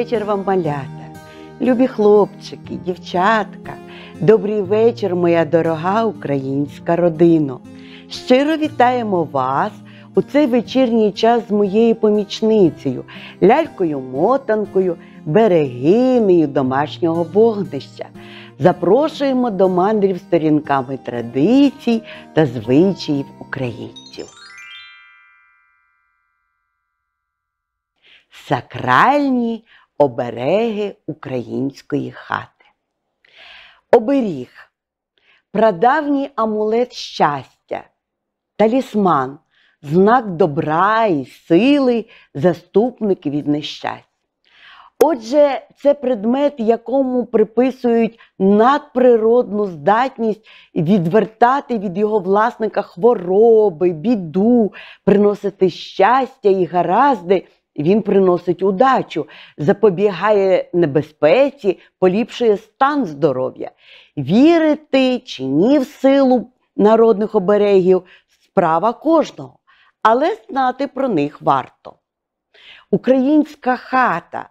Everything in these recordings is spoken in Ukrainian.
вечір вам малята, любі хлопчики, дівчатка. Добрий вечір, моя дорога українська родино. Щиро вітаємо вас у цей вечірній час з моєю помічницею, лялькою мотанкою, берегинею домашнього вогнища. Запрошуємо до мандрів сторінками традицій та звичаїв українців. Сакральні обереги української хати. Оберіг прадавній амулет щастя, талісман, знак добра і сили, заступник від нещастя. Отже, це предмет, якому приписують надприродну здатність відвертати від його власника хвороби, біду, приносити щастя і гаразди. Він приносить удачу, запобігає небезпеці, поліпшує стан здоров'я. Вірити чи ні в силу народних оберегів справа кожного, але знати про них варто. Українська хата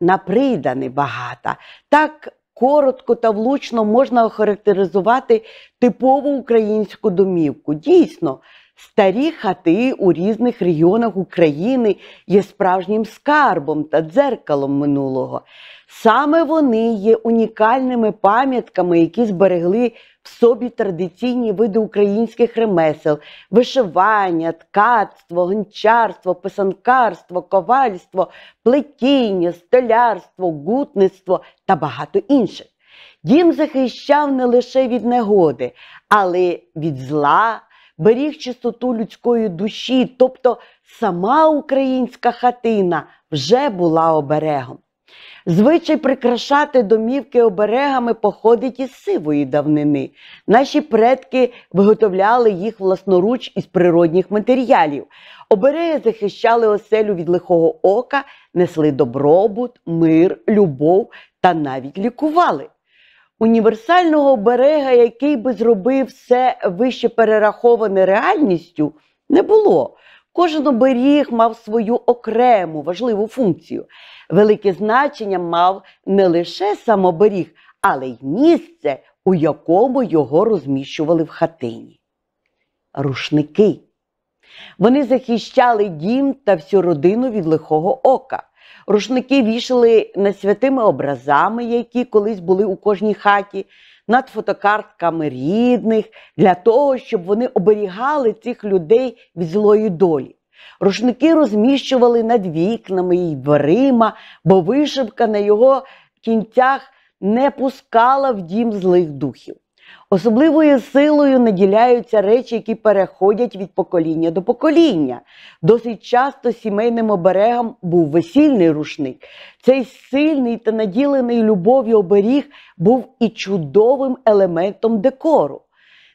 на придани багата. Так коротко та влучно можна охарактеризувати типову українську домівку. Дійсно, Старі хати у різних регіонах України є справжнім скарбом та дзеркалом минулого. Саме вони є унікальними пам'ятками, які зберегли в собі традиційні види українських ремесел: вишивання, ткацтво, гончарство, писанкарство, ковальство, плетіння, столярство, гутництво та багато інших. Дім захищав не лише від негоди, але й від зла беріг чистоту людської душі, тобто сама українська хатина вже була оберегом. Звичай прикрашати домівки оберегами походить із сивої давнини. Наші предки виготовляли їх власноруч із природних матеріалів. Обереги захищали оселю від лихого ока, несли добробут, мир, любов та навіть лікували універсального берега, який би зробив все вище перераховане реальністю, не було. Кожен оберіг мав свою окрему важливу функцію. Велике значення мав не лише сам оберіг, але й місце, у якому його розміщували в хатині. Рушники. Вони захищали дім та всю родину від лихого ока. Рушники вішали над святими образами, які колись були у кожній хаті, над фотокартками рідних, для того, щоб вони оберігали цих людей від злої долі. Рушники розміщували над вікнами і дверима, бо вишивка на його кінцях не пускала в дім злих духів. Особливою силою наділяються речі, які переходять від покоління до покоління. Досить часто сімейним оберегом був весільний рушник. Цей сильний та наділений любов'ю оберіг був і чудовим елементом декору.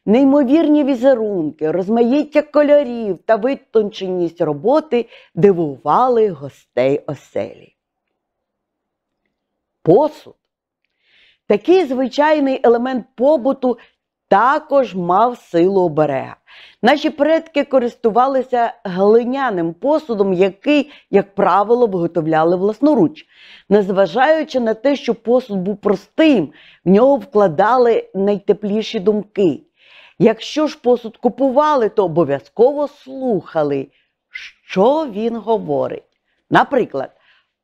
Неймовірні візерунки, розмаїття кольорів та витонченість роботи дивували гостей оселі. Посуд Такий звичайний елемент побуту також мав силу оберега. Наші предки користувалися глиняним посудом, який, як правило, виготовляли власноруч. Незважаючи на те, що посуд був простим, в нього вкладали найтепліші думки. Якщо ж посуд купували, то обов'язково слухали, що він говорить. Наприклад,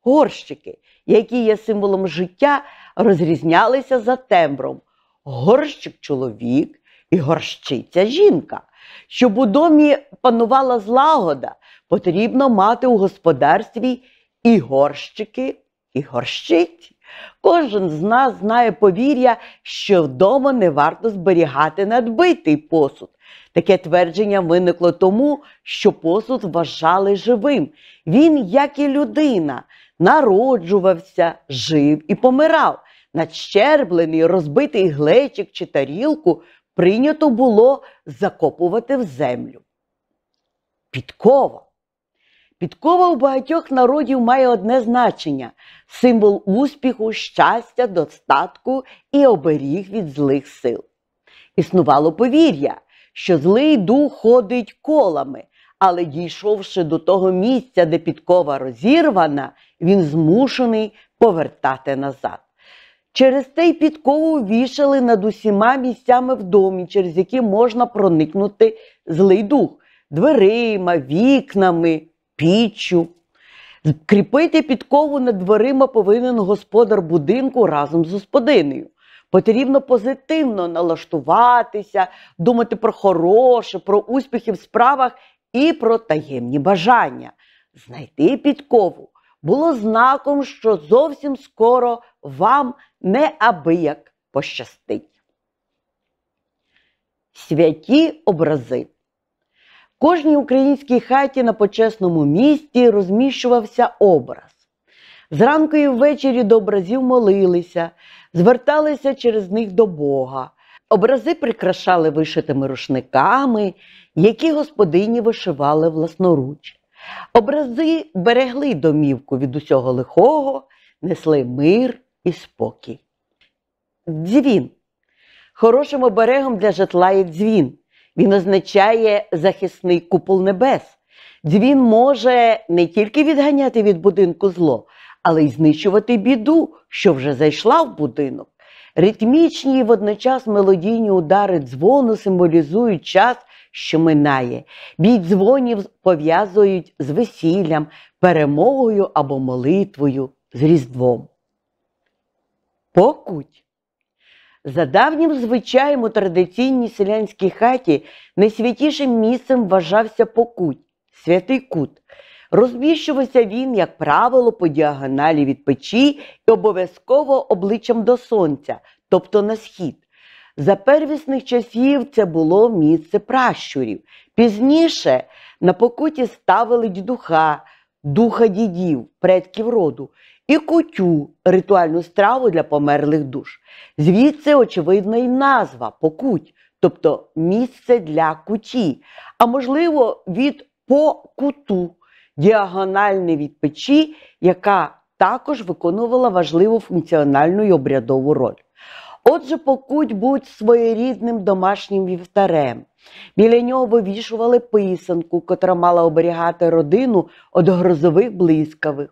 горщики які є символом життя, розрізнялися за тембром горщик чоловік і горщиця жінка. Щоб у домі панувала злагода, потрібно мати у господарстві і горщики, і горщиці. Кожен з нас знає повір'я, що вдома не варто зберігати надбитий посуд. Таке твердження виникло тому, що посуд вважали живим. Він, як і людина, народжувався, жив і помирав. Надщерблений, розбитий глечик чи тарілку прийнято було закопувати в землю. Підкова. Підкова у багатьох народів має одне значення символ успіху, щастя, достатку і оберіг від злих сил. Існувало повір'я, що злий дух ходить колами, але дійшовши до того місця, де підкова розірвана, він змушений повертати назад. Через те й підкову вішали над усіма місцями в домі, через які можна проникнути злий дух дверима, вікнами, піччю. Кріпити підкову над дверима повинен господар будинку разом з господинею. Потрібно позитивно налаштуватися, думати про хороше, про успіхи в справах, і про таємні бажання. Знайти підкову було знаком, що зовсім скоро вам неабияк пощастить. Святі образи. В кожній українській хаті на почесному місті розміщувався образ. Зранку і ввечері до образів молилися, зверталися через них до Бога. Образи прикрашали вишитими рушниками, які господині вишивали власноруч. Образи берегли домівку від усього лихого, несли мир і спокій. Дзвін. Хорошим оберегом для житла є дзвін. Він означає захисний купол небес. Дзвін може не тільки відганяти від будинку зло, але й знищувати біду, що вже зайшла в будинок. Ритмічні і водночас мелодійні удари дзвону символізують час що минає. Бій дзвонів пов'язують з весіллям, перемогою або молитвою, з Різдвом. Покуть. За давнім звичаєм у традиційній селянській хаті найсвятішим місцем вважався покуть, святий кут. Розміщувався він, як правило, по діагоналі від печі і обов'язково обличчям до сонця, тобто на схід. За первісних часів це було місце пращурів. Пізніше на покуті ставили дідуха, духа дідів, предків роду і кутю ритуальну страву для померлих душ. Звідси, очевидно, і назва покуть, тобто місце для куті, а можливо, від покуту, діагональне від печі, яка також виконувала важливу функціональну і обрядову роль. Отже, покуть будь своєрідним домашнім вівтарем. Біля нього вивішували писанку, котра мала оберігати родину від грозових блискавих,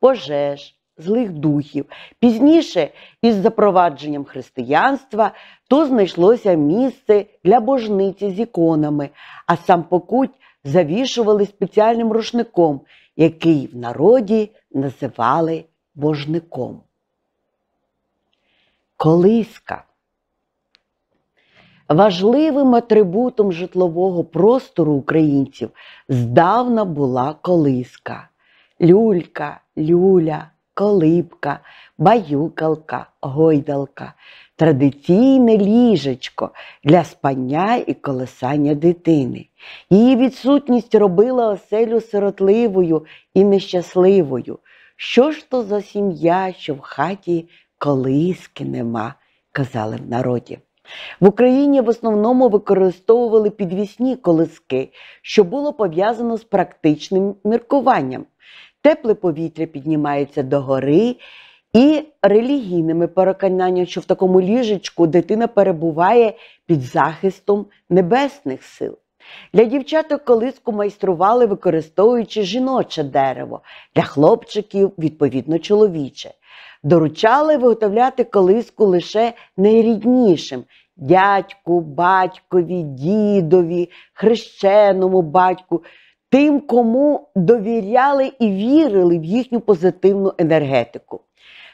пожеж, злих духів. Пізніше, із запровадженням християнства, то знайшлося місце для божниці з іконами, а сам покуть завішували спеціальним рушником, який в народі називали божником колиска. Важливим атрибутом житлового простору українців здавна була колиска. Люлька, люля, колипка, баюкалка, гойдалка, традиційне ліжечко для спання і колисання дитини. Її відсутність робила оселю сиротливою і нещасливою. Що ж то за сім'я, що в хаті колиски нема, казали в народі. В Україні в основному використовували підвісні колиски, що було пов'язано з практичним міркуванням. Тепле повітря піднімається до гори і релігійними переконанням, що в такому ліжечку дитина перебуває під захистом небесних сил. Для дівчаток колиску майстрували, використовуючи жіноче дерево, для хлопчиків, відповідно, чоловіче. Доручали виготовляти колиску лише найріднішим дядьку, батькові, дідові, хрещеному батьку, тим, кому довіряли і вірили в їхню позитивну енергетику.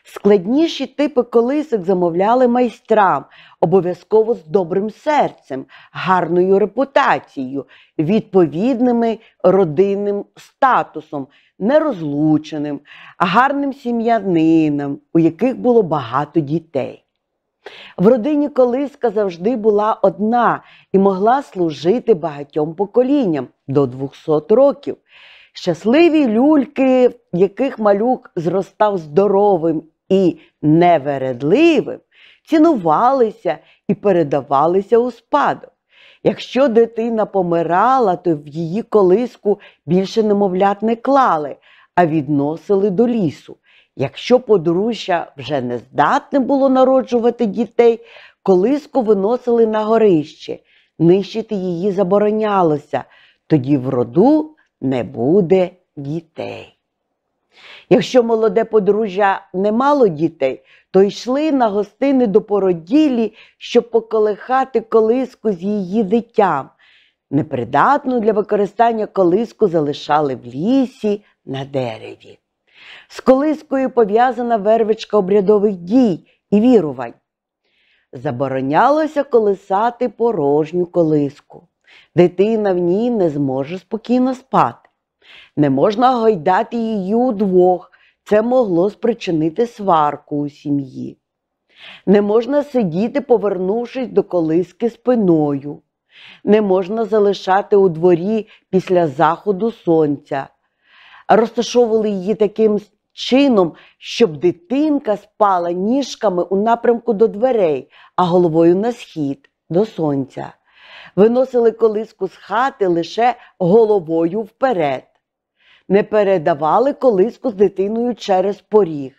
Складніші типи колисок замовляли майстрам, обов'язково з добрим серцем, гарною репутацією, відповідними родинним статусом, нерозлученим, гарним сім'янинам, у яких було багато дітей. В родині колиска завжди була одна і могла служити багатьом поколінням до 200 років. Щасливі люльки, в яких малюк зростав здоровим і невередливим цінувалися і передавалися у спадок. Якщо дитина помирала, то в її колиску більше немовлят не клали, а відносили до лісу. Якщо подружжя вже не здатне було народжувати дітей, колиску виносили на горище, нищити її заборонялося, тоді в роду не буде дітей. Якщо молоде подружжя не мало дітей, то йшли на гостини до породілі, щоб поколихати колиску з її дитям. Непридатну для використання колиску залишали в лісі на дереві. З колискою пов'язана вервичка обрядових дій і вірувань. Заборонялося колисати порожню колиску. Дитина в ній не зможе спокійно спати. Не можна гайдати її удвох, це могло спричинити сварку у сім'ї. Не можна сидіти, повернувшись до колиски спиною. Не можна залишати у дворі після заходу сонця. Розташовували її таким чином, щоб дитинка спала ніжками у напрямку до дверей, а головою на схід до сонця. Виносили колиску з хати лише головою вперед не передавали колиску з дитиною через поріг.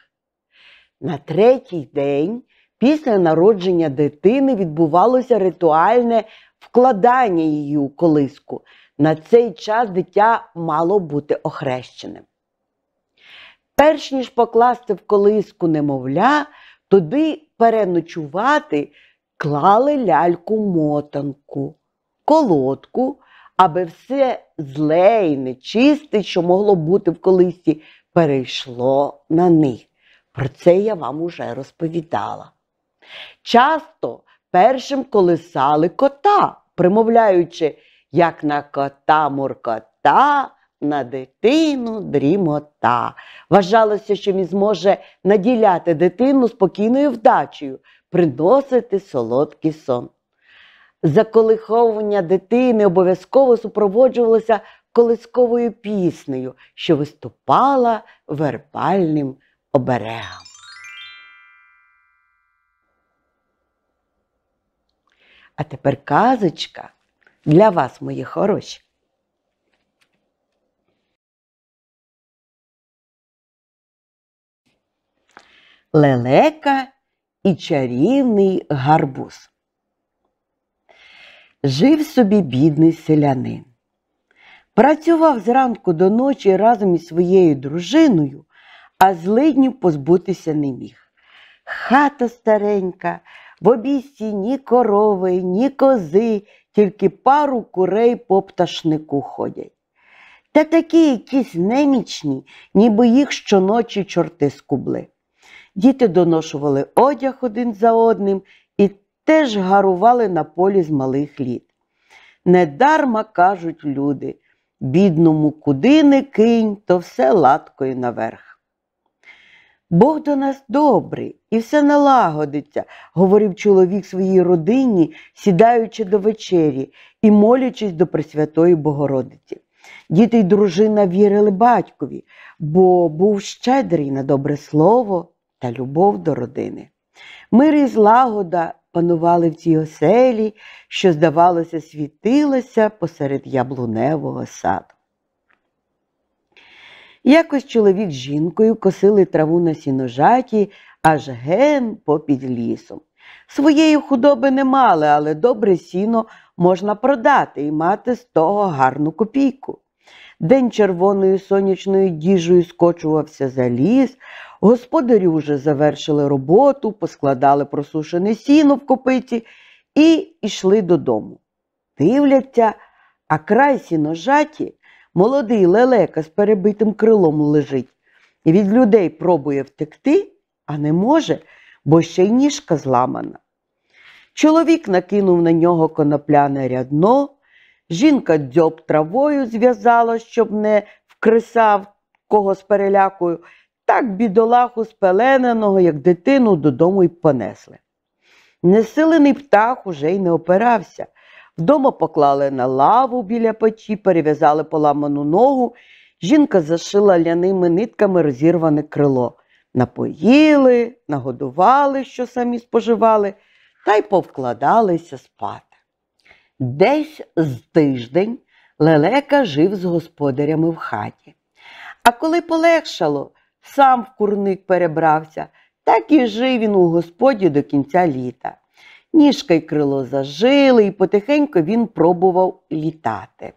На третій день після народження дитини відбувалося ритуальне вкладання її у колиску. На цей час дитя мало бути охрещеним. Перш ніж покласти в колиску немовля, туди переночувати клали ляльку мотанку, колодку, аби все зле і нечисте, що могло бути в колисі, перейшло на них. Про це я вам уже розповідала. Часто першим колисали кота, примовляючи, як на кота муркота, на дитину дрімота. Вважалося, що він зможе наділяти дитину спокійною вдачею, приносити солодкий сон. Заколиховування дитини обов'язково супроводжувалося колисковою піснею, що виступала вербальним оберегом. А тепер казочка для вас, мої хороші. Лелека і чарівний гарбуз. Жив собі бідний селянин. Працював зранку до ночі разом із своєю дружиною, а злиднів позбутися не міг. Хата старенька, в обійсті ні корови, ні кози, тільки пару курей по пташнику ходять. Та такі якісь немічні, ніби їх щоночі чорти скубли. Діти доношували одяг один за одним теж гарували на полі з малих літ. Недарма кажуть люди бідному, куди не кинь, то все латкою наверх. Бог до нас добрий і все налагодиться, говорив чоловік своїй родині, сідаючи до вечері і молячись до Пресвятої Богородиці. Діти й дружина вірили батькові, бо був щедрий на добре слово та любов до родини. Мир і злагода панували в тій оселі, що, здавалося, світилася посеред яблуневого саду. Якось чоловік з жінкою косили траву на сіножаті аж ген попід лісом. Своєї худоби не мали, але добре сіно можна продати і мати з того гарну копійку. День червоною сонячною діжею скочувався за ліс, Господарі вже завершили роботу, поскладали просушене сіно в копиті і йшли додому. Дивляться, а край сіножаті молодий лелека з перебитим крилом лежить і від людей пробує втекти, а не може, бо ще й ніжка зламана. Чоловік накинув на нього конопляне рядно, жінка дзьоб травою зв'язала, щоб не вкресав кого з перелякою. Так бідолаху спелененого, як дитину, додому й понесли. Несилений птах уже й не опирався. Вдома поклали на лаву біля печі, перев'язали поламану ногу. Жінка зашила ляними нитками розірване крило. Напоїли, нагодували, що самі споживали, та й повкладалися спати. Десь з тиждень лелека жив з господарями в хаті. А коли полегшало, сам в курник перебрався, так і жив він у господі до кінця літа. Ніжка й крило зажили, і потихеньку він пробував літати.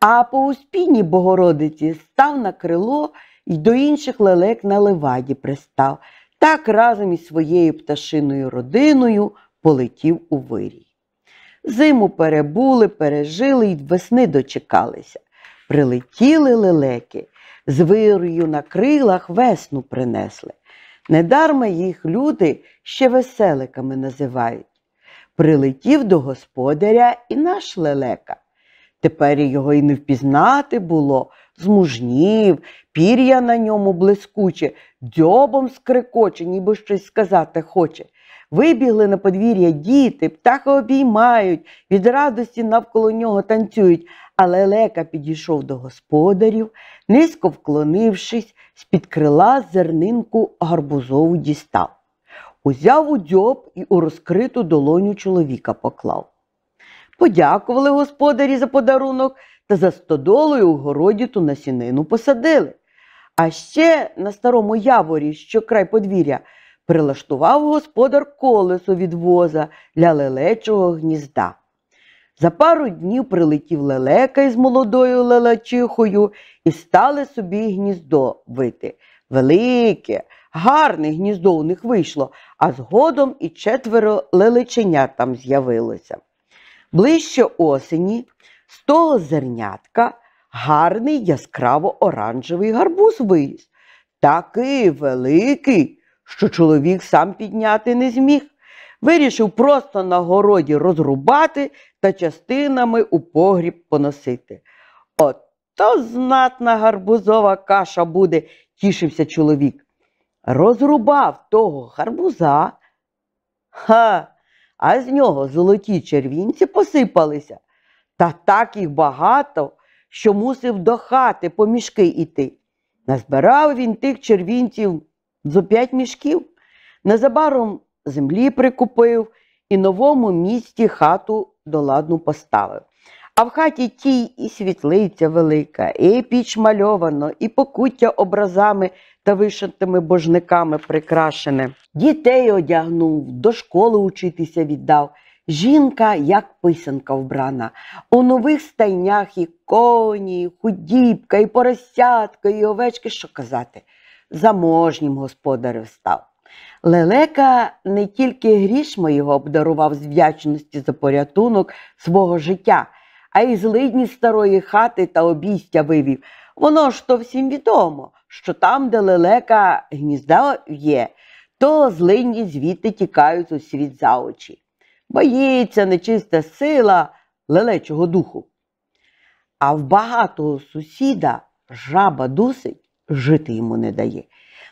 А по успінні Богородиці став на крило і до інших лелек на леваді пристав, так разом із своєю пташиною родиною полетів у вирій. Зиму перебули, пережили і весни дочекалися. Прилетіли лелеки з вирою на крилах весну принесли. Недарма їх люди ще веселиками називають. Прилетів до господаря і наш лелека. Тепер його і не впізнати було, змужнів, пір'я на ньому блискуче, дзьобом скрикоче, ніби щось сказати хоче. Вибігли на подвір'я діти, птаха обіймають, від радості навколо нього танцюють. Але лека підійшов до господарів, низько вклонившись, з-під крила зернинку гарбузову дістав. Узяв у дьоб і у розкриту долоню чоловіка поклав. Подякували господарі за подарунок та за стодолою у городі ту насінину посадили. А ще на старому яворі, що край подвір'я, прилаштував господар колесо від воза для лелечого гнізда. За пару днів прилетів лелека із молодою лелечихою і стали собі гніздо вити. Велике, гарне гніздо у них вийшло, а згодом і четверо лелеченят там з'явилося. Ближче осені з того зернятка гарний яскраво оранжевий гарбуз виліз. Такий великий, що чоловік сам підняти не зміг. Вирішив просто на городі розрубати та частинами у погріб поносити. От то знатна гарбузова каша буде, тішився чоловік. Розрубав того гарбуза, ха, а з нього золоті червінці посипалися. Та так їх багато, що мусив до хати по мішки йти. Назбирав він тих червінців зо п'ять мішків, незабаром землі прикупив і новому місті хату до ладну поставив. А в хаті тій і світлиця велика, і піч мальовано, і покуття образами та вишитими божниками прикрашене. Дітей одягнув, до школи учитися віддав. Жінка, як писанка вбрана, у нових стайнях і коні, і худібка, і поросятка, і овечки, що казати, заможнім господарем став. Лелека не тільки грішми його обдарував з вдячності за порятунок свого життя, а й злидні старої хати та обійстя вивів. Воно ж то всім відомо, що там, де лелека гнізда є, то злидні звідти тікають у світ за очі. Боїться нечиста сила лелечого духу. А в багатого сусіда жаба дусить жити йому не дає.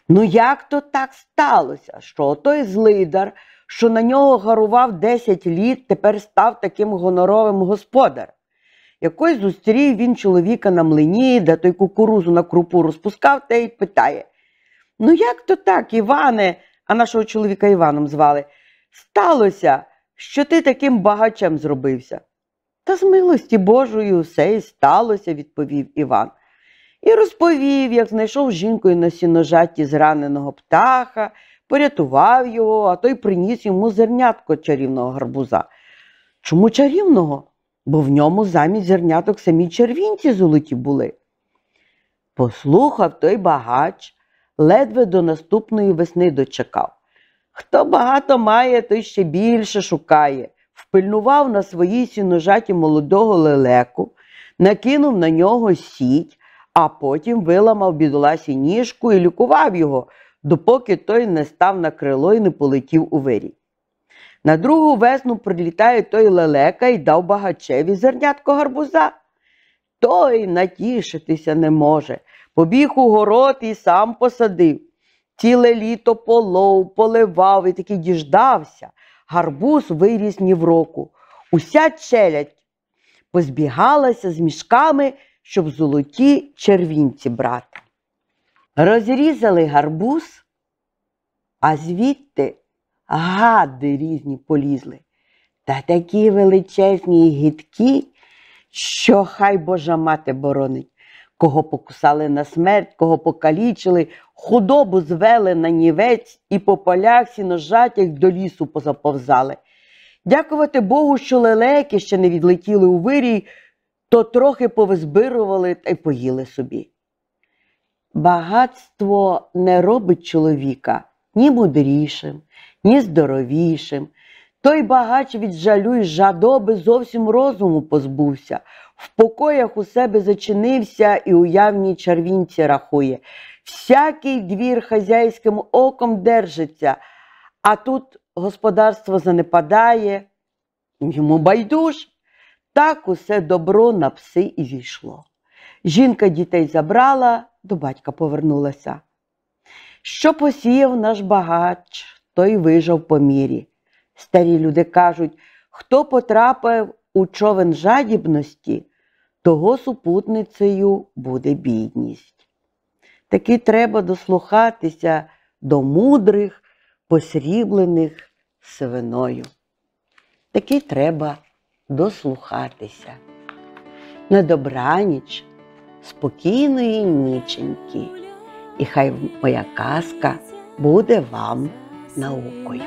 Ну, як то так сталося, що той злидар, що на нього гарував 10 літ, тепер став таким гоноровим господарем? Якось зустрів він чоловіка на млині, де той кукурузу на крупу розпускав та й питає: Ну, як то так, Іване, а нашого чоловіка Іваном звали, сталося, що ти таким багачем зробився? Та з милості Божої усе і сталося, відповів Іван і розповів, як знайшов жінкою на сіножаті зраненого птаха, порятував його, а той приніс йому зернятко чарівного гарбуза. Чому чарівного? Бо в ньому замість зерняток самі червінці золоті були. Послухав той багач, ледве до наступної весни дочекав. Хто багато має, той ще більше шукає, впильнував на своїй сіножаті молодого лелеку, накинув на нього сіть, а потім виламав бідоласі ніжку і лікував його, допоки той не став на крило і не полетів у вирій. На другу весну прилітає той лелека і дав багачеві зернятко гарбуза. Той натішитися не може. Побіг у город і сам посадив. Ціле літо полов, поливав і таки діждався. Гарбуз виріс ні в року. Уся челядь позбігалася з мішками щоб золоті червінці брати. Розрізали гарбуз, а звідти гади різні полізли. Та такі величезні і гідкі, що хай Божа мати боронить, кого покусали на смерть, кого покалічили, худобу звели на нівець і по полях сіножатях до лісу позаповзали. Дякувати Богу, що лелеки ще не відлетіли у вирій то трохи повизбирували та й поїли собі. Багатство не робить чоловіка ні мудрішим, ні здоровішим. Той багач від жалю й жадоби зовсім розуму позбувся, в покоях у себе зачинився і уявній червінці рахує. Всякий двір хазяйським оком держиться, а тут господарство занепадає, йому байдуж. Так усе добро на пси і зійшло. Жінка дітей забрала, до батька повернулася. Що посіяв наш багач, той вижав по мірі. Старі люди кажуть, хто потрапив у човен жадібності, того супутницею буде бідність. Таки треба дослухатися до мудрих, посріблених свиною. Таки треба дослухатися. На добраніч, спокійної ніченьки, і хай моя казка буде вам наукою.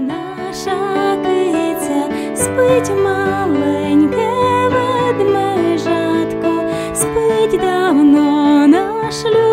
Наша киця спить маленьке ведмежатко, спить давно наш любов.